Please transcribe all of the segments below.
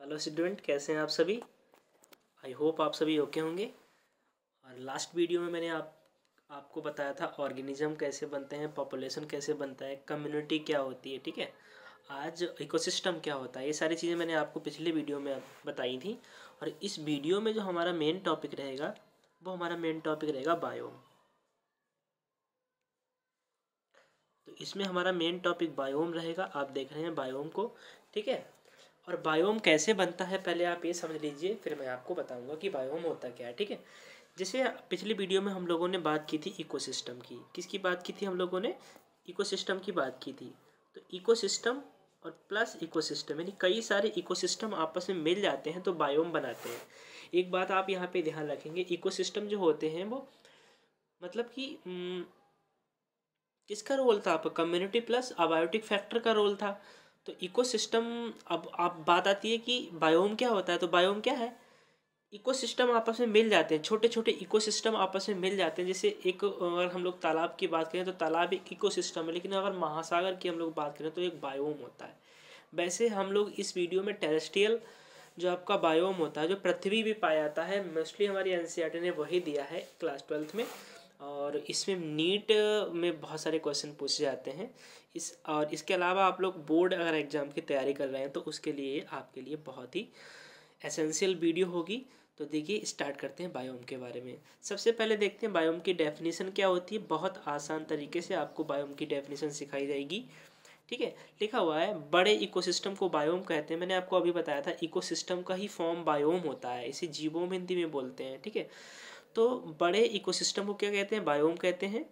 hello student कैसे हैं आप सभी आई होप आप सभी ओके होंगे और लास्ट वीडियो में मैंने आप आपको बताया था ऑर्गेनिज्म कैसे बनते हैं पॉपुलेशन कैसे बनता है कम्युनिटी क्या होती है ठीक है आज इकोसिस्टम क्या होता है ये सारी चीज़ें मैंने आपको पिछले वीडियो में बताई थी और इस वीडियो में जो हमारा मेन टॉपिक रहेगा वो हमारा मेन टॉपिक रहेगा बायोम तो इसमें हमारा मेन टॉपिक बायोम रहेगा आप देख रहे हैं बायोम को ठीक है और बायोम कैसे बनता है पहले आप ये समझ लीजिए फिर मैं आपको बताऊंगा कि बायोम होता क्या है ठीक है जैसे पिछली वीडियो में हम लोगों ने बात की थी इकोसिस्टम की किसकी बात की थी हम लोगों ने इकोसिस्टम की बात की थी तो इकोसिस्टम और प्लस इकोसिस्टम यानी कई सारे इकोसिस्टम आपस में मिल जाते हैं तो बायोम बनाते हैं एक बात आप यहाँ पे ध्यान रखेंगे इकोसिस्टम जो होते हैं वो मतलब कि हम्म, किसका रोल था आपका कम्युनिटी प्लस अबायोटिक फैक्टर का रोल था तो इकोसिस्टम अब आप बात आती है कि बायोम क्या होता है तो बायोम क्या है इकोसिस्टम आपस में मिल जाते हैं छोटे छोटे इकोसिस्टम आपस में मिल जाते हैं जैसे एक अगर हम लोग तालाब की बात करें तो तालाब एक इकोसिस्टम है लेकिन अगर महासागर की हम लोग बात करें तो एक बायोम होता है वैसे हम लोग इस वीडियो में टेरेस्ट्रियल जो आपका बायोम होता है जो पृथ्वी भी पाया जाता है मोस्टली हमारी एन e ने वही दिया है क्लास ट्वेल्थ में और इसमें नीट में बहुत सारे क्वेश्चन पूछे जाते हैं इस और इसके अलावा आप लोग बोर्ड अगर एग्ज़ाम की तैयारी कर रहे हैं तो उसके लिए आपके लिए बहुत ही एसेंशियल वीडियो होगी तो देखिए स्टार्ट करते हैं बायोम के बारे में सबसे पहले देखते हैं बायोम की डेफिनेशन क्या होती है बहुत आसान तरीके से आपको बायोम की डेफिनेशन सिखाई जाएगी ठीक है लिखा हुआ है बड़े इकोसिस्टम को बायोम कहते हैं मैंने आपको अभी बताया था इकोसिस्टम का ही फॉर्म बायोम होता है इसे जीवोम हिंदी में बोलते हैं ठीक है तो बड़े इकोसिस्टम को क्या कहते हैं बायोम कहते हैं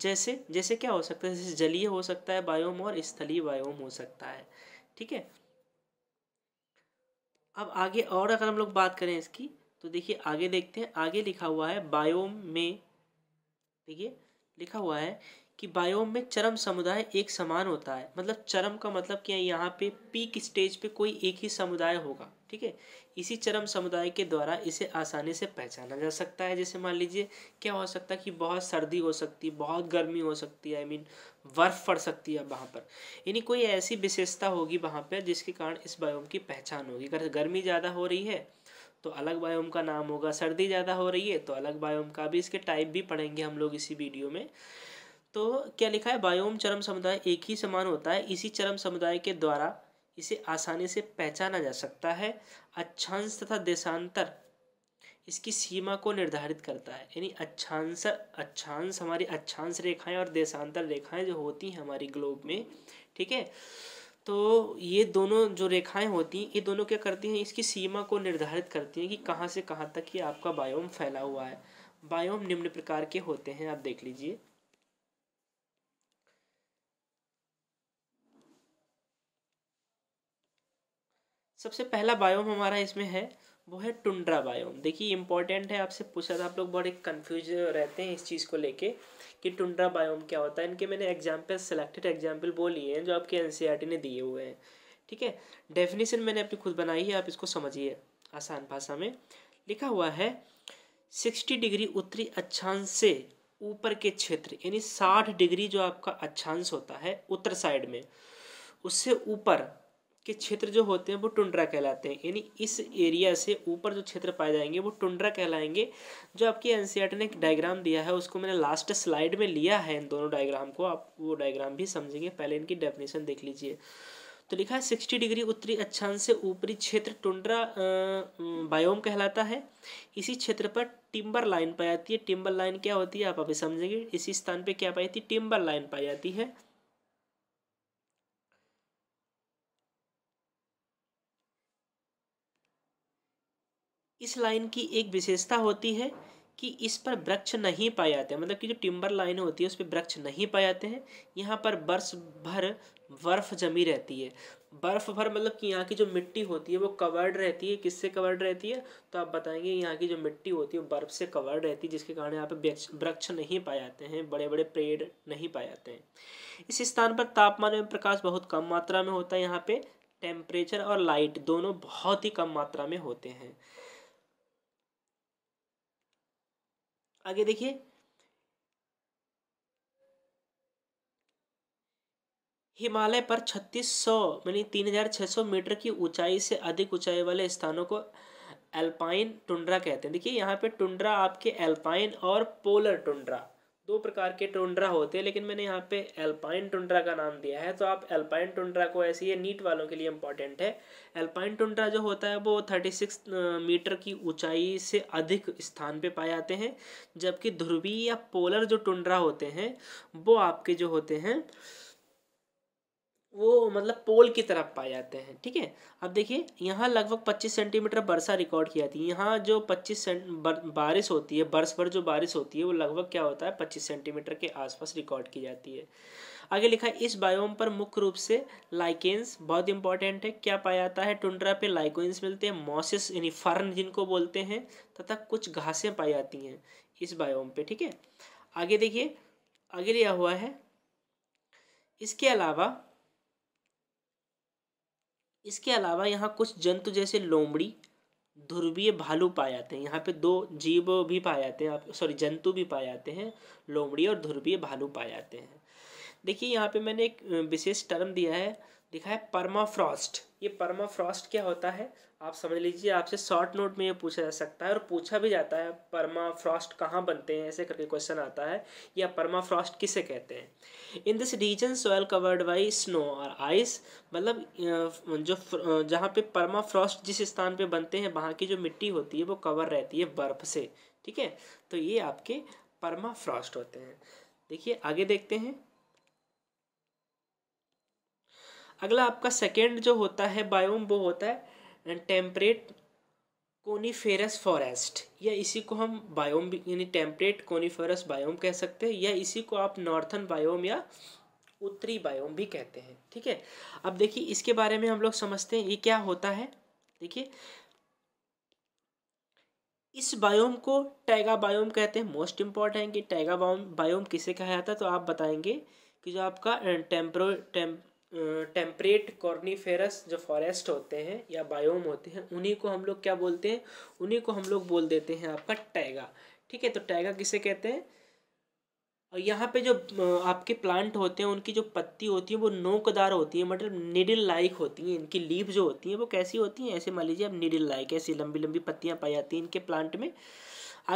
जैसे जैसे क्या हो सकता है जैसे जलीय हो सकता है बायोम और स्थलीय बायोम हो सकता है ठीक है अब आगे और अगर हम लोग बात करें इसकी तो देखिए आगे देखते हैं आगे लिखा हुआ है बायोम में देखिए लिखा हुआ है कि बायोम में चरम समुदाय एक समान होता है मतलब चरम का मतलब क्या है यहाँ पे पीक स्टेज पे कोई एक ही समुदाय होगा ठीक है इसी चरम समुदाय के द्वारा इसे आसानी से पहचाना जा सकता है जैसे मान लीजिए क्या हो सकता है कि बहुत सर्दी हो सकती है बहुत गर्मी हो सकती है आई मीन बर्फ़ पड़ सकती है वहाँ पर यानी कोई ऐसी विशेषता होगी वहाँ पर जिसके कारण इस बायोम की पहचान होगी अगर गर्मी ज़्यादा हो रही है तो अलग बायोम का नाम होगा सर्दी ज़्यादा हो रही है तो अलग बायोम का भी इसके टाइप भी पढ़ेंगे हम लोग इसी वीडियो में तो क्या लिखा है बायोम चरम समुदाय एक ही समान होता है इसी चरम समुदाय के द्वारा इसे आसानी से पहचाना जा सकता है अच्छांश तथा देशांतर इसकी सीमा को निर्धारित करता है यानी अच्छांश अच्छांश हमारी अच्छांश रेखाएं और देशांतर रेखाएं जो होती हैं हमारी ग्लोब में ठीक है तो ये दोनों जो रेखाएं होती हैं ये दोनों क्या करती हैं इसकी सीमा को निर्धारित करती हैं कि कहाँ से कहाँ तक ये आपका बायोम फैला हुआ है बायोम निम्न प्रकार के होते हैं आप देख लीजिए सबसे पहला बायोम हमारा इसमें है वो है टुंड्रा बायोम देखिए इंपॉर्टेंट है आपसे पूछा था आप लोग बड़े कन्फ्यूज रहते हैं इस चीज़ को लेके कि टुंड्रा बायोम क्या होता है इनके मैंने एग्जाम्पल सेलेक्टेड एग्जाम्पल वो लिए हैं जो आपके एन e ने दिए हुए हैं ठीक है डेफिनेशन मैंने अपनी खुद बनाई है आप इसको समझिए आसान भाषा में लिखा हुआ है सिक्सटी डिग्री उत्तरी अच्छांश से ऊपर के क्षेत्र यानी साठ डिग्री जो आपका अच्छांश होता है उत्तर साइड में उससे ऊपर के क्षेत्र जो होते हैं वो टुंड्रा कहलाते हैं यानी इस एरिया से ऊपर जो क्षेत्र पाए जाएंगे वो टुंड्रा कहलाएंगे जो आपकी एन ने एक डायग्राम दिया है उसको मैंने लास्ट स्लाइड में लिया है इन दोनों डायग्राम को आप वो डायग्राम भी समझेंगे पहले इनकी डेफिनेशन देख लीजिए तो लिखा है सिक्सटी डिग्री उत्तरी अच्छांश से ऊपरी क्षेत्र टुंड्रा बायोम कहलाता है इसी क्षेत्र पर टिम्बर लाइन पाई जाती है टिम्बर लाइन क्या होती है आप अभी समझेंगे इसी स्थान पे क्या पाई जाती है टिम्बर लाइन पाई जाती है इस लाइन की एक विशेषता होती है कि इस पर वृक्ष नहीं पाए जाते मतलब कि जो टिम्बर लाइन होती है उस पर वृक्ष नहीं पाए जाते हैं यहाँ पर वर्ष भर बर्फ़ जमी रहती है बर्फ़ भर मतलब कि यहाँ की जो मिट्टी होती है वो कवर्ड रहती है किससे कवर्ड रहती है तो आप बताएंगे यहाँ की जो मिट्टी होती है वो बर्फ़ से कवर्ड रहती है जिसके कारण यहाँ पर वृक्ष नहीं पाए जाते हैं बड़े बड़े पेड़ नहीं पाए जाते हैं इस स्थान पर तापमान में प्रकाश बहुत कम मात्रा में होता है यहाँ पर टेम्परेचर और लाइट दोनों बहुत ही कम मात्रा में होते हैं आगे देखिए हिमालय पर 3600 यानी 3600 मीटर की ऊंचाई से अधिक ऊंचाई वाले स्थानों को एल्पाइन टुंड्रा कहते हैं देखिए यहाँ पे टुंड्रा आपके एल्पाइन और पोलर टुंड्रा दो प्रकार के टुंड्रा होते हैं लेकिन मैंने यहाँ पे एल्पाइन टुंड्रा का नाम दिया है तो आप एल्पाइन टुंड्रा को ऐसे ये नीट वालों के लिए इंपॉर्टेंट है एल्पाइन टुंड्रा जो होता है वो थर्टी सिक्स मीटर की ऊंचाई से अधिक स्थान पे पाए जाते हैं जबकि ध्रुवीय या पोलर जो टुंड्रा होते हैं वो आपके जो होते हैं वो मतलब पोल की तरफ पाए जाते हैं ठीक है अब देखिए यहाँ लगभग 25 सेंटीमीटर वर्षा रिकॉर्ड की जाती है यहाँ जो 25 बारिश होती है बर्स भर जो बारिश होती है वो लगभग क्या होता है 25 सेंटीमीटर के आसपास रिकॉर्ड की जाती है आगे लिखा है इस बायोम पर मुख्य रूप से लाइकेंस बहुत इंपॉर्टेंट है क्या पाया जाता है टुंड्रा पे लाइकोइंस मिलते हैं मॉसिस यानी फर्न जिनको बोलते हैं तथा कुछ घासें पाई जाती हैं इस बायोम पे ठीक है आगे देखिए आगे लिया हुआ है इसके अलावा इसके अलावा यहाँ कुछ जंतु जैसे लोमड़ी ध्रुवीय भालू पाए जाते हैं यहाँ पे दो जीव भी पाए जाते हैं आप सॉरी जंतु भी पाए जाते हैं लोमड़ी और ध्रुवीय भालू पाए जाते हैं देखिए यहाँ पे मैंने एक विशेष टर्म दिया है लिखा है परमाफ्रॉस्ट ये परमाफ्रॉस्ट क्या होता है आप समझ लीजिए आपसे शॉर्ट नोट में ये पूछा जा सकता है और पूछा भी जाता है परमा फ्रॉस्ट कहाँ बनते हैं ऐसे करके क्वेश्चन आता है या परमा फ्रॉस्ट किसे कहते हैं in this region soil covered by snow और आइस मतलब जो जहाँ पे परमा फ्रॉस्ट जिस स्थान पे बनते हैं वहाँ की जो मिट्टी होती है वो कवर रहती है बर्फ़ से ठीक है तो ये आपके परमा फ्रॉस्ट होते हैं देखिए आगे देखते हैं अगला आपका सेकेंड जो होता है बायोम वो होता है टेम्परेट कोनीफेरस फॉरेस्ट या इसी को हम बायोम यानी टेम्परेट कोनीफेरस बायोम कह सकते हैं या इसी को आप नॉर्थन बायोम या उत्तरी बायोम भी कहते हैं ठीक है अब देखिए इसके बारे में हम लोग समझते हैं ये क्या होता है देखिए इस बायोम को टैगा बायोम कहते हैं मोस्ट इम्पॉर्टेंट है कि टैगा बायोम बायोम किसे कहा जाता है तो आप बताएंगे कि जो आपका टेम्परो टेम टेम्परेट कॉर्निफेरस जो फॉरेस्ट होते हैं या बायोम होते हैं उन्हीं को हम लोग क्या बोलते हैं उन्हीं को हम लोग बोल देते हैं आपका टैगा ठीक है तो टैगा किसे कहते हैं और यहाँ पे जो आपके प्लांट होते हैं उनकी जो पत्ती होती है वो नोकदार होती है मतलब निडिल लाइक होती हैं इनकी लीव जो होती हैं वो कैसी होती हैं ऐसे मान लीजिए आप निडिल लाइक ऐसी लंबी लंबी पत्तियाँ पाई जाती हैं इनके प्लांट में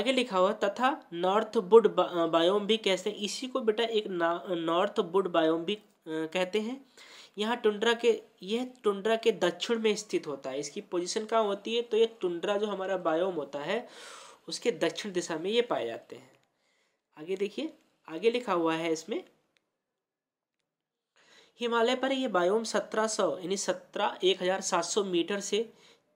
आगे लिखा हुआ तथा नॉर्थ वुड बायोम भी कैसे इसी को बेटा एक नॉर्थ वुड बायोम भी कहते हैं यहाँ टुंड्रा के यह टुंड्रा के दक्षिण में स्थित होता है इसकी पोजीशन कहाँ होती है तो ये टुंड्रा जो हमारा बायोम होता है उसके दक्षिण दिशा में ये पाए जाते हैं आगे देखिए आगे लिखा हुआ है इसमें हिमालय पर यह बायोम सत्रह सौ यानी सत्रह एक हज़ार सात सौ मीटर से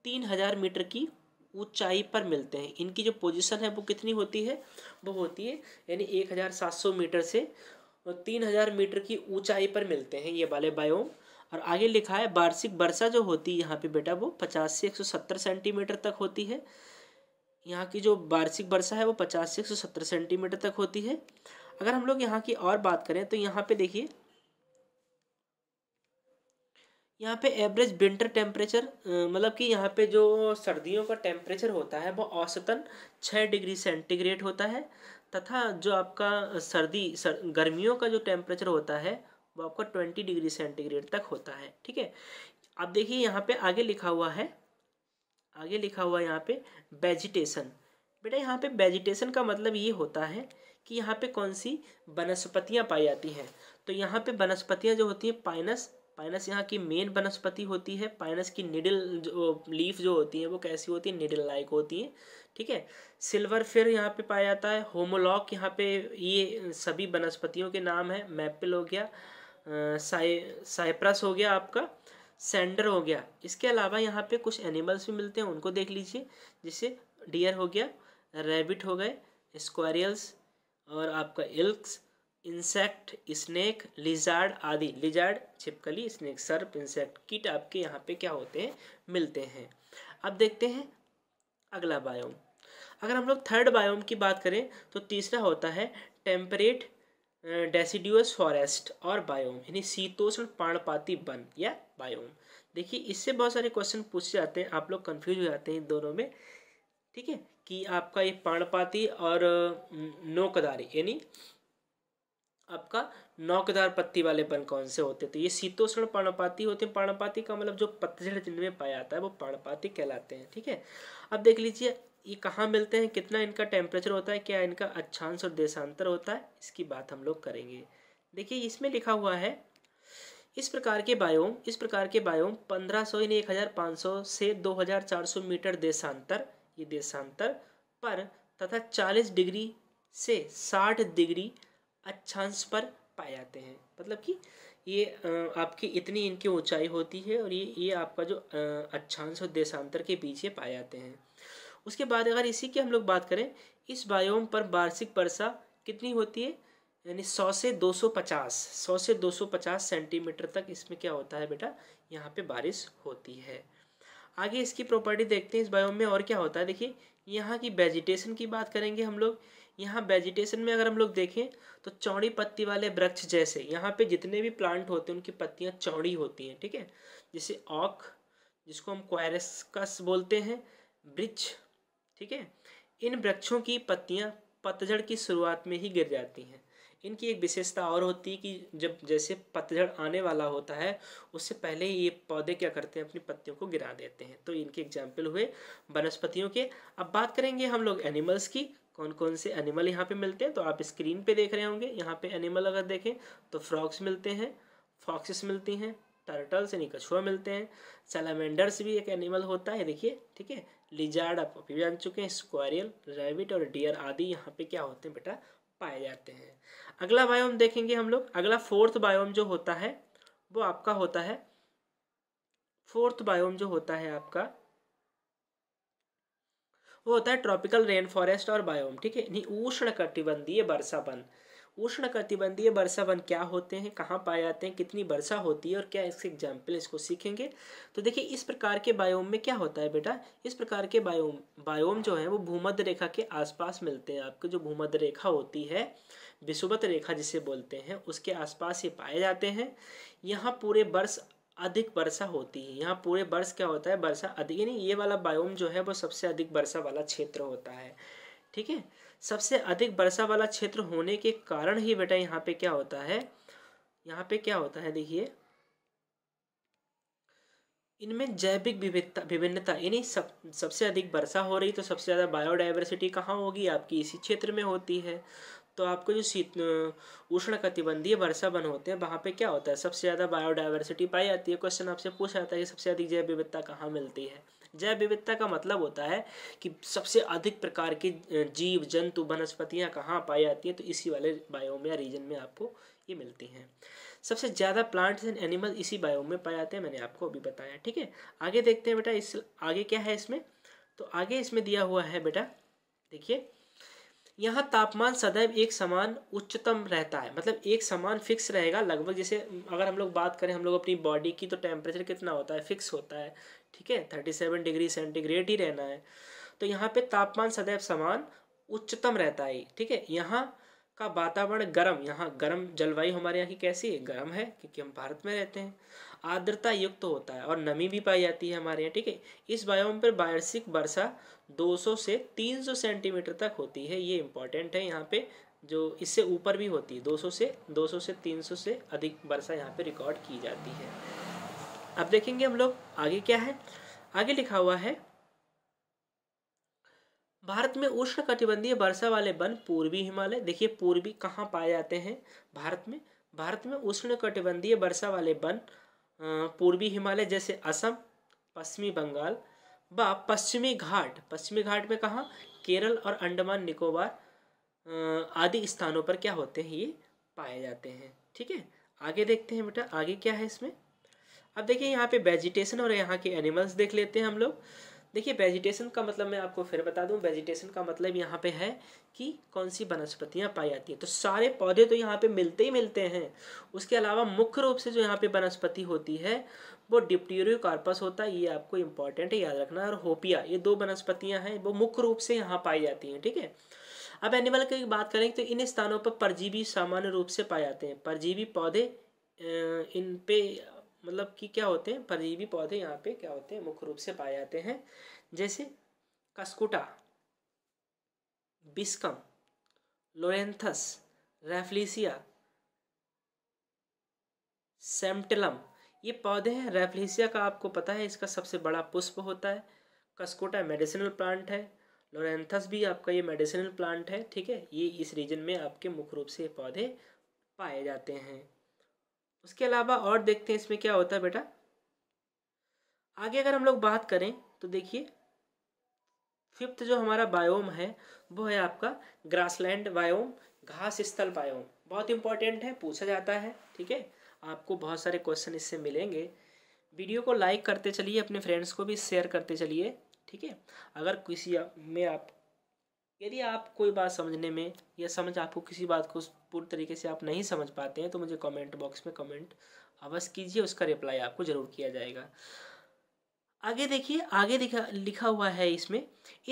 तीन हज़ार मीटर की ऊंचाई पर मिलते हैं इनकी जो पोजीशन है वो कितनी होती है वो होती है यानी एक हज़ार सात सौ मीटर से तीन हज़ार मीटर की ऊंचाई पर मिलते हैं ये वाले बायोम और आगे लिखा है वार्षिक वर्षा जो होती है यहाँ पे बेटा वो पचास से एक सौ सत्तर सेंटीमीटर तक होती है यहाँ की जो वार्षिक वर्षा है वो पचास से एक सौ सत्तर सेंटीमीटर तक होती है अगर हम लोग यहाँ की और बात करें तो यहाँ पे देखिए यहाँ पे एवरेज विंटर टेम्परेचर मतलब कि यहाँ पे जो सर्दियों का टेम्परेचर होता है वो औसतन छः डिग्री सेंटीग्रेड होता है तथा जो आपका सर्दी सर, गर्मियों का जो टेम्परेचर होता है वो आपका ट्वेंटी डिग्री सेंटीग्रेड तक होता है ठीक है अब देखिए यहाँ पे आगे लिखा हुआ है आगे लिखा हुआ है यहाँ पे वेजिटेशन बेटा यहाँ पे वेजिटेशन का मतलब ये होता है कि यहाँ पे कौन सी वनस्पतियाँ पाई जाती हैं तो यहाँ पे वनस्पतियाँ जो होती हैं पाइनस पाइनस यहाँ की मेन वनस्पति होती है पाइनस की निडल जो लीफ जो होती है वो कैसी होती है निडल लाइक होती है ठीक है सिल्वर फिर यहाँ पे पाया जाता है होमोलॉक यहाँ पे ये सभी वनस्पतियों के नाम है मैपल हो गया साइ साइप्रस हो गया आपका सेंडर हो गया इसके अलावा यहाँ पे कुछ एनिमल्स भी मिलते हैं उनको देख लीजिए जैसे डियर हो गया रेबिट हो गए स्क्वारियल्स और आपका इल्क्स इंसेक्ट स्नैक लिजार्ड आदि लिजार्ड छिपकली स्नैक सर्प इंसेक्ट कीट आपके यहाँ पे क्या होते हैं मिलते हैं अब देखते हैं अगला बायोम अगर हम लोग थर्ड बायोम की बात करें तो तीसरा होता है टेम्परेट डेसीड्यूस फॉरेस्ट और बायोम यानी शीतोष्ण पाणपाती वन या बायोम देखिए इससे बहुत सारे क्वेश्चन पूछे जाते हैं आप लोग कन्फ्यूज हो जाते हैं इन दोनों में ठीक है कि आपका ये पाणपाती और नोकदारी यानी आपका नौकदार पत्ती वाले वन कौन से होते हैं तो ये शीतोष्ण पाणपाती होते हैं पाणपाती का मतलब जो पतझड़ जिनमें पाया जाता है वो पाणपाती कहलाते हैं ठीक है अब देख लीजिए ये कहाँ मिलते हैं कितना इनका टेम्परेचर होता है क्या इनका अच्छांश और देशांतर होता है इसकी बात हम लोग करेंगे देखिए इसमें लिखा हुआ है इस प्रकार के बायोम इस प्रकार के बायोम 1500 यानी सौ से 2400 मीटर देशांतर ये देशांतर पर तथा 40 डिग्री से 60 डिग्री अच्छांश पर पाए जाते हैं मतलब कि ये आपकी इतनी इनकी ऊंचाई होती है और ये ये आपका जो अच्छांश और देशांतर के बीच ये पाए जाते हैं उसके बाद अगर इसी की हम लोग बात करें इस बायोम पर वार्षिक वर्षा कितनी होती है यानी 100 से 250 100 से 250 सेंटीमीटर तक इसमें क्या होता है बेटा यहाँ पे बारिश होती है आगे इसकी प्रॉपर्टी देखते हैं इस बायोम में और क्या होता है देखिए यहाँ की वेजिटेशन की बात करेंगे हम लोग यहाँ वेजिटेशन में अगर हम लोग देखें तो चौड़ी पत्ती वाले वृक्ष जैसे यहाँ पे जितने भी प्लांट होते हैं उनकी पत्तियाँ चौड़ी होती हैं ठीक है जैसे ऑक जिसको हम क्वायरस बोलते हैं वृक्ष ठीक है इन वृक्षों की पत्तियाँ पतझड़ की शुरुआत में ही गिर जाती हैं इनकी एक विशेषता और होती है कि जब जैसे पतझड़ आने वाला होता है उससे पहले ही ये पौधे क्या करते हैं अपनी पत्तियों को गिरा देते हैं तो इनके एग्जाम्पल हुए वनस्पतियों के अब बात करेंगे हम लोग एनिमल्स की कौन कौन से एनिमल यहाँ पे मिलते हैं तो आप स्क्रीन पे देख रहे होंगे यहाँ पे एनिमल अगर देखें तो फ्रॉक्स मिलते हैं फॉक्सेस मिलती हैं टर्टल्स यानी कछुआ मिलते हैं सेलामेंडर्स भी एक एनिमल होता है देखिए ठीक है लिजार्ड आप अभी जान चुके हैं स्क्वायरियल रैबिट और डियर आदि यहाँ पे क्या होते हैं बेटा पाए जाते हैं अगला बायोम देखेंगे हम लोग अगला फोर्थ बायोम जो होता है वो आपका होता है फोर्थ बायोम जो होता है आपका वो होता है ट्रॉपिकल रेन फॉरेस्ट और बायोम ठीक है नहीं उष्ण कटिबंधीय वर्षा वन उष्ण कटिबंधीय वर्षा वन क्या होते हैं कहाँ पाए जाते हैं कितनी वर्षा होती है और क्या इसके एग्जाम्पल इसको सीखेंगे तो देखिए इस प्रकार के बायोम में क्या होता है बेटा इस प्रकार के बायोम बायोम जो है वो भूमध्य रेखा के आसपास मिलते हैं आपके जो भूमध्य रेखा होती है विषुवत रेखा जिसे बोलते हैं उसके आसपास ये पाए जाते हैं यहाँ पूरे वर्ष अधिक वर्षा होती है यहाँ पूरे वर्ष क्या होता है वर्षा अधिक यानी ये वाला बायोम जो है वो सबसे अधिक वर्षा वाला क्षेत्र होता है ठीक है सबसे अधिक वर्षा वाला क्षेत्र होने के कारण ही बेटा यहाँ पे क्या होता है यहाँ पे क्या होता है देखिए इनमें जैविक विविधता विभिन्नता यानी सब सबसे अधिक वर्षा हो रही तो सबसे ज़्यादा बायोडाइवर्सिटी कहाँ होगी आपकी इसी क्षेत्र में होती है तो आपको जो शीत उष्ण कटिबंधीय वर्षा वन होते हैं वहाँ पे क्या होता है सबसे ज़्यादा बायोडाइवर्सिटी पाई जाती है क्वेश्चन आपसे पूछा जाता है कि सबसे अधिक जैव विविधता कहाँ मिलती है जैव विविधता का मतलब होता है कि सबसे अधिक प्रकार के जीव जंतु वनस्पतियाँ कहाँ पाई जाती हैं तो इसी वाले बायोम या रीजन में आपको ये मिलती हैं सबसे ज़्यादा प्लांट्स एंड एनिमल इसी बायोम में पाए जाते हैं मैंने आपको अभी बताया ठीक है आगे देखते हैं बेटा इस आगे क्या है इसमें तो आगे इसमें दिया हुआ है बेटा देखिए यहाँ तापमान सदैव एक समान उच्चतम रहता है मतलब एक समान फिक्स रहेगा लगभग जैसे अगर हम लोग बात करें हम लोग अपनी बॉडी की तो टेम्परेचर कितना होता है फिक्स होता है ठीक है थर्टी सेवन डिग्री सेंटीग्रेड ही रहना है तो यहाँ पे तापमान सदैव समान उच्चतम रहता है ठीक है यहाँ का वातावरण गर्म यहाँ गर्म जलवायु हमारे यहाँ की कैसी है गर्म है क्योंकि हम भारत में रहते हैं आर्द्रता युक्त तो होता है और नमी भी पाई जाती है हमारे यहाँ ठीक है इस बायोम पर वार्षिक वर्षा 200 से 300 सेंटीमीटर तक होती है ये इंपॉर्टेंट है यहाँ पे जो इससे ऊपर भी होती है 200 से 200 से 300 से अधिक वर्षा यहाँ पे रिकॉर्ड की जाती है अब देखेंगे हम लोग आगे क्या है आगे लिखा हुआ है भारत में उष्ण कटिबंधीय वर्षा वाले वन पूर्वी हिमालय देखिए पूर्वी कहाँ पाए जाते हैं भारत में भारत में उष्ण कटिबंधीय वर्षा वाले वन पूर्वी हिमालय जैसे असम पश्चिमी बंगाल व पश्चिमी घाट पश्चिमी घाट में कहाँ केरल और अंडमान निकोबार आदि स्थानों पर क्या होते हैं ये पाए जाते हैं ठीक है आगे देखते हैं बेटा आगे क्या है इसमें अब देखिए यहाँ पे वेजिटेशन और यहाँ के एनिमल्स देख लेते हैं हम लोग देखिए वेजिटेशन का मतलब मैं आपको फिर बता दूँ वेजिटेशन का मतलब यहाँ पे है कि कौन सी वनस्पतियाँ पाई जाती हैं तो सारे पौधे तो यहाँ पे मिलते ही मिलते हैं उसके अलावा मुख्य रूप से जो यहाँ पे वनस्पति होती है वो डिप्टीरियो कार्पस होता है ये आपको इम्पॉर्टेंट है याद रखना और होपिया ये दो वनस्पतियाँ हैं वो मुख्य रूप से यहाँ पाई जाती हैं ठीक है अब एनिमल की बात करें तो इन स्थानों पर परजीवी सामान्य रूप से पाए जाते हैं परजीवी पौधे इन पे मतलब कि क्या होते हैं परजीवी पौधे यहाँ पे क्या होते हैं मुख्य रूप से पाए जाते हैं जैसे कस्कुटा बिस्कम लोरेंथस रेफ्लिसिया सेम्टलम ये पौधे हैं रेफ्लिसिया का आपको पता है इसका सबसे बड़ा पुष्प होता है कस्कोटा मेडिसिनल प्लांट है लोरेंथस भी आपका ये मेडिसिनल प्लांट है ठीक है ये इस रीजन में आपके मुख्य रूप से पौधे पाए जाते हैं उसके अलावा और देखते हैं इसमें क्या होता है बेटा आगे अगर हम लोग बात करें तो देखिए फिफ्थ जो हमारा बायोम है वो है आपका ग्रासलैंड बायोम घास स्थल बायोम बहुत इंपॉर्टेंट है पूछा जाता है ठीक है आपको बहुत सारे क्वेश्चन इससे मिलेंगे वीडियो को लाइक करते चलिए अपने फ्रेंड्स को भी शेयर करते चलिए ठीक है अगर किसी में आप यदि आप कोई बात समझने में या समझ आपको किसी बात को पूर्ण तरीके से आप नहीं समझ पाते हैं तो मुझे कमेंट बॉक्स में कमेंट अवश्य कीजिए उसका रिप्लाई आपको ज़रूर किया जाएगा आगे देखिए आगे दिखा लिखा हुआ है इसमें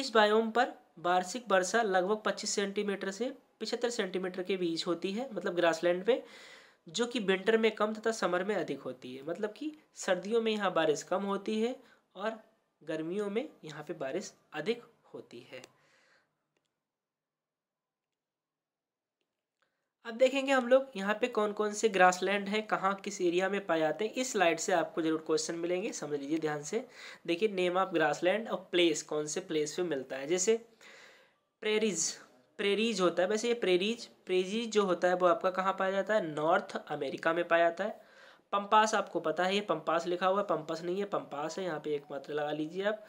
इस बायोम पर वार्षिक वर्षा लगभग 25 सेंटीमीटर से पिछहत्तर सेंटीमीटर के बीच होती है मतलब ग्रासलैंड में जो कि विंटर में कम तथा समर में अधिक होती है मतलब कि सर्दियों में यहाँ बारिश कम होती है और गर्मियों में यहाँ पे बारिश अधिक होती है अब देखेंगे हम लोग यहाँ पे कौन कौन से ग्रासलैंड हैं कहाँ किस एरिया में पाए जाते हैं इस स्लाइड से आपको जरूर क्वेश्चन मिलेंगे समझ लीजिए ध्यान से देखिए नेम ऑफ ग्रासलैंड और प्लेस कौन से प्लेस पे मिलता है जैसे प्रेरीज प्रेरीज होता है वैसे ये प्रेरीज प्रेरीज जो होता है वो आपका कहाँ पाया जाता है नॉर्थ अमेरिका में पाया जाता है पंपास आपको पता है ये पंपास लिखा हुआ है पम्पास नहीं है पंपास है यहाँ पर एक मात्र लगा लीजिए आप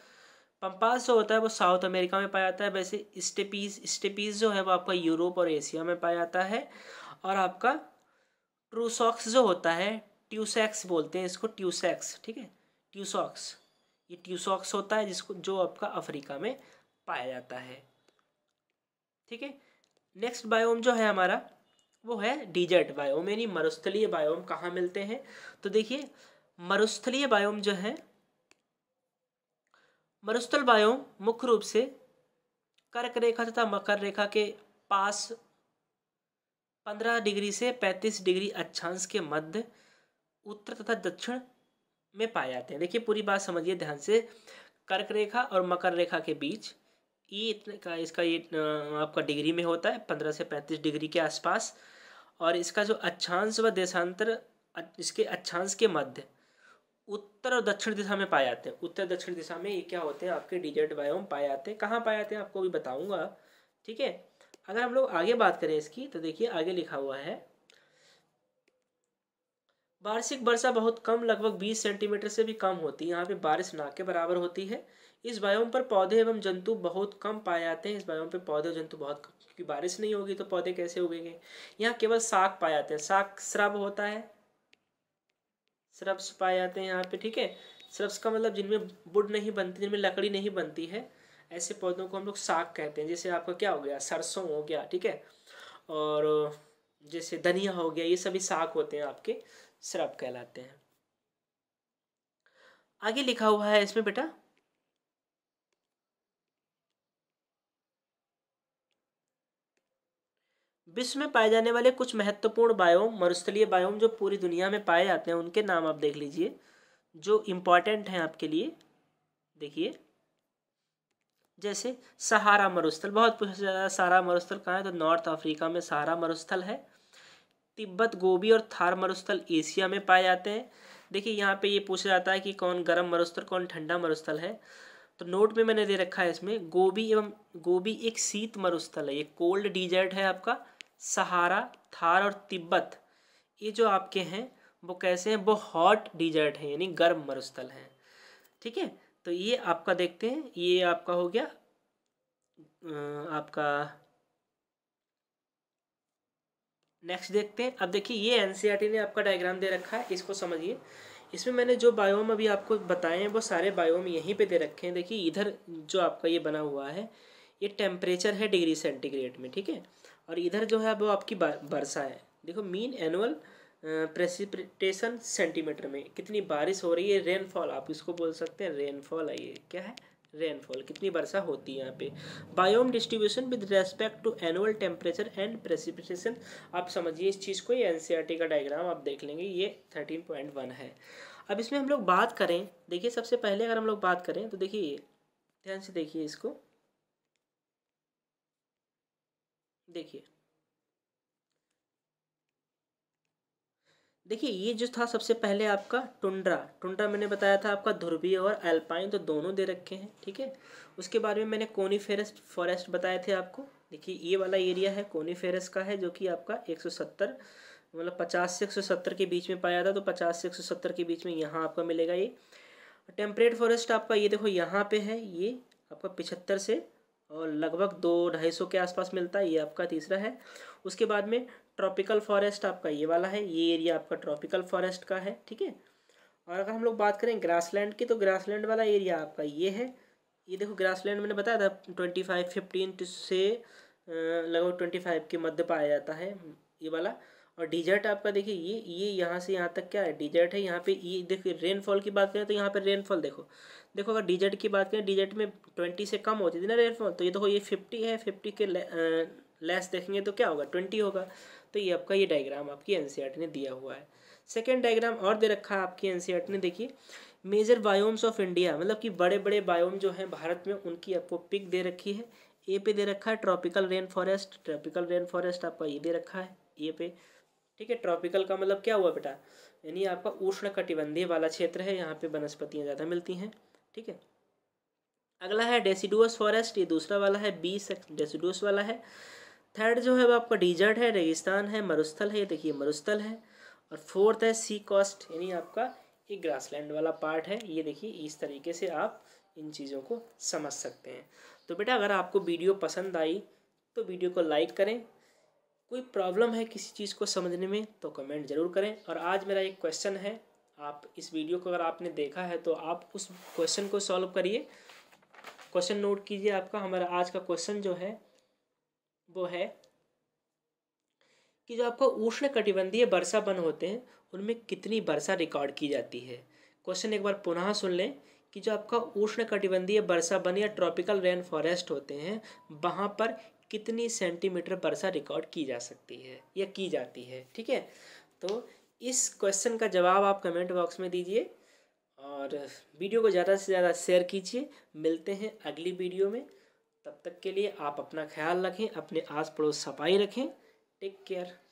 पम्पास जो होता है वो साउथ अमेरिका में पाया जाता है वैसे स्टेपीज स्टेपीज जो है वो आपका यूरोप और एशिया में पाया जाता है और आपका ट्रूसॉक्स जो होता है ट्यूसैक्स बोलते हैं इसको ट्यूसैक्स ठीक है ट्यूसॉक्स ये ट्यूसॉक्स होता है जिसको जो आपका अफ्रीका में पाया जाता है ठीक है नेक्स्ट बायोम जो है हमारा वो है डिजर्ट बायोम यानी मरुस्थलीय बायोम कहाँ मिलते हैं तो देखिए मरुस्थलीय बायोम जो है मरुस्थल वायों मुख्य रूप से कर्क रेखा तथा मकर रेखा के पास 15 डिग्री से 35 डिग्री अक्षांश के मध्य उत्तर तथा दक्षिण में पाए जाते हैं देखिए पूरी बात समझिए ध्यान से कर्क रेखा और मकर रेखा के बीच ये इतने का इसका ये आपका डिग्री में होता है पंद्रह से पैंतीस डिग्री के आसपास और इसका जो अक्षांश व देशांतर इसके अक्षांश के मध्य उत्तर और दक्षिण दिशा में पाए जाते हैं उत्तर दक्षिण दिशा में ये क्या होते हैं आपके डिजर्ट बायोम पाए जाते हैं कहाँ पाए जाते हैं आपको भी बताऊंगा ठीक है अगर हम लोग आगे बात करें इसकी तो देखिए आगे लिखा हुआ है वार्षिक वर्षा बहुत कम लगभग 20 सेंटीमीटर से भी कम होती है यहाँ पे बारिश ना के बराबर होती है इस बायोम पर पौधे एवं जंतु बहुत कम पाए जाते हैं इस बायोम पर पौधे और जंतु बहुत क्योंकि बारिश नहीं होगी तो पौधे कैसे उगेंगे यहाँ केवल साग पाए जाते हैं साग श्रब होता है श्रब्स पाए जाते हैं यहाँ पे ठीक है श्रब्स का मतलब जिनमें वुड नहीं बनती जिनमें लकड़ी नहीं बनती है ऐसे पौधों को हम लोग साग कहते हैं जैसे आपका क्या हो गया सरसों हो गया ठीक है और जैसे धनिया हो गया ये सभी साग होते हैं आपके श्रब कहलाते हैं आगे लिखा हुआ है इसमें बेटा विश्व में पाए जाने वाले कुछ महत्वपूर्ण बायोम मरुस्थलीय बायोम जो पूरी दुनिया में पाए जाते हैं उनके नाम आप देख लीजिए जो इम्पॉर्टेंट हैं आपके लिए देखिए जैसे सहारा मरुस्थल बहुत पूछा जा रहा है सहारा मरुस्थल कहाँ है तो नॉर्थ अफ्रीका में सहारा मरुस्थल है तिब्बत गोभी और थार मरुस्थल एशिया में पाए जाते हैं देखिए यहाँ पे ये पूछा जाता है कि कौन गर्म मरुस्थल कौन ठंडा मरुस्थल है तो नोट में मैंने दे रखा है इसमें गोभी एवं गोभी एक शीत मरुस्थल है ये कोल्ड डिजर्ट है आपका सहारा थार और तिब्बत ये जो आपके हैं वो कैसे हैं वो हॉट डिजर्ट हैं यानी गर्म मरुस्थल हैं ठीक है तो ये आपका देखते हैं ये आपका हो गया आपका नेक्स्ट देखते हैं अब देखिए ये एनसीईआरटी e ने आपका डायग्राम दे रखा है इसको समझिए इसमें मैंने जो बायोम अभी आपको बताए हैं वो सारे बायोम यहीं पे दे रखे हैं देखिए इधर जो आपका ये बना हुआ है ये टेम्परेचर है डिग्री सेंटीग्रेड में ठीक है और इधर जो है वो आपकी वर्षा है देखो मीन एनुअल प्रेसिपिटेशन सेंटीमीटर में कितनी बारिश हो रही है रेनफॉल आप इसको बोल सकते हैं रेनफॉल है क्या है रेनफॉल कितनी वर्षा होती है यहाँ पे biome distribution with respect to annual temperature and precipitation आप समझिए इस चीज़ को ये एन e का डायग्राम आप देख लेंगे ये थर्टीन पॉइंट वन है अब इसमें हम लोग बात करें देखिए सबसे पहले अगर हम लोग बात करें तो देखिए ध्यान से देखिए इसको देखिए देखिए ये जो था सबसे पहले आपका टुंड्रा टुंड्रा मैंने बताया था आपका ध्रुवीय और अल्पाइन तो दोनों दे रखे हैं ठीक है उसके बाद में मैंने कोनी फेरेस्ट फॉरेस्ट बताए थे आपको देखिए ये वाला एरिया है कोनी फेरेस्ट का है जो कि आपका 170 मतलब 50 से 170 के बीच में पाया था तो 50 से 170 के बीच में यहाँ आपका मिलेगा ये टेम्परेट फॉरेस्ट आपका ये देखो यहाँ पे है ये आपका पिछहत्तर से और लगभग दो ढाई सौ के आसपास मिलता है ये आपका तीसरा है उसके बाद में ट्रॉपिकल फॉरेस्ट आपका ये वाला है ये एरिया आपका ट्रॉपिकल फॉरेस्ट का है ठीक है और अगर हम लोग बात करें ग्रासलैंड की तो ग्रासलैंड वाला एरिया आपका ये है ये देखो ग्रासलैंड मैंने बताया था ट्वेंटी फाइव फिफ्टीन से लगभग ट्वेंटी फाइव के मध्य पाया जाता है ये वाला और डिजर्ट आपका देखिए ये ये यहाँ से यहाँ तक क्या है डिजर्ट है यहाँ पे ये देखिए रेनफॉल की बात करें तो यहाँ पे रेनफॉल देखो देखो अगर डिजर्ट की बात करें डिजर्ट में ट्वेंटी से कम होती थी ना रेनफॉल तो ये देखो ये फिफ्टी है फिफ्टी के लेस देखेंगे तो क्या होगा ट्वेंटी होगा तो ये आपका ये डायग्राम आपकी एन e ने दिया हुआ है सेकेंड डायग्राम और दे रखा है आपकी एन e ने देखिए मेजर बायोम्स ऑफ इंडिया मतलब कि बड़े बड़े बायोम जो हैं भारत में उनकी आपको पिक दे रखी है ए पे दे रखा है tropical rain forest tropical rain forest आपका ये दे रखा है ए पे ठीक है ट्रॉपिकल का मतलब क्या हुआ बेटा यानी आपका उष्ण कटिबंधीय वाला क्षेत्र है यहाँ पे वनस्पतियाँ ज़्यादा मिलती हैं ठीक है अगला है डेसीडुअस फॉरेस्ट ये दूसरा वाला है बी डेसिडुअस वाला है थर्ड जो है वो आपका डिजर्ट है रेगिस्तान है मरुस्थल है ये देखिए मरुस्थल है और फोर्थ है सी कॉस्ट यानी आपका एक ग्रास वाला पार्ट है ये देखिए इस तरीके से आप इन चीज़ों को समझ सकते हैं तो बेटा अगर आपको वीडियो पसंद आई तो वीडियो को लाइक करें कोई प्रॉब्लम है किसी चीज़ को समझने में तो कमेंट ज़रूर करें और आज मेरा एक क्वेश्चन है आप इस वीडियो को अगर आपने देखा है तो आप उस क्वेश्चन को सॉल्व करिए क्वेश्चन नोट कीजिए आपका हमारा आज का क्वेश्चन जो है वो है कि जो आपका उष्ण कटिबंधीय वर्षा बन होते हैं उनमें कितनी वर्षा रिकॉर्ड की जाती है क्वेश्चन एक बार पुनः सुन लें कि जो आपका उष्ण कटिबंधीय वर्षा बन या ट्रॉपिकल रेन फॉरेस्ट होते हैं वहाँ पर कितनी सेंटीमीटर वर्षा रिकॉर्ड की जा सकती है या की जाती है ठीक है तो इस क्वेश्चन का जवाब आप कमेंट बॉक्स में दीजिए और वीडियो को ज़्यादा से ज़्यादा शेयर कीजिए मिलते हैं अगली वीडियो में तब तक के लिए आप अपना ख्याल रखें अपने आस पड़ोस सफाई रखें टेक केयर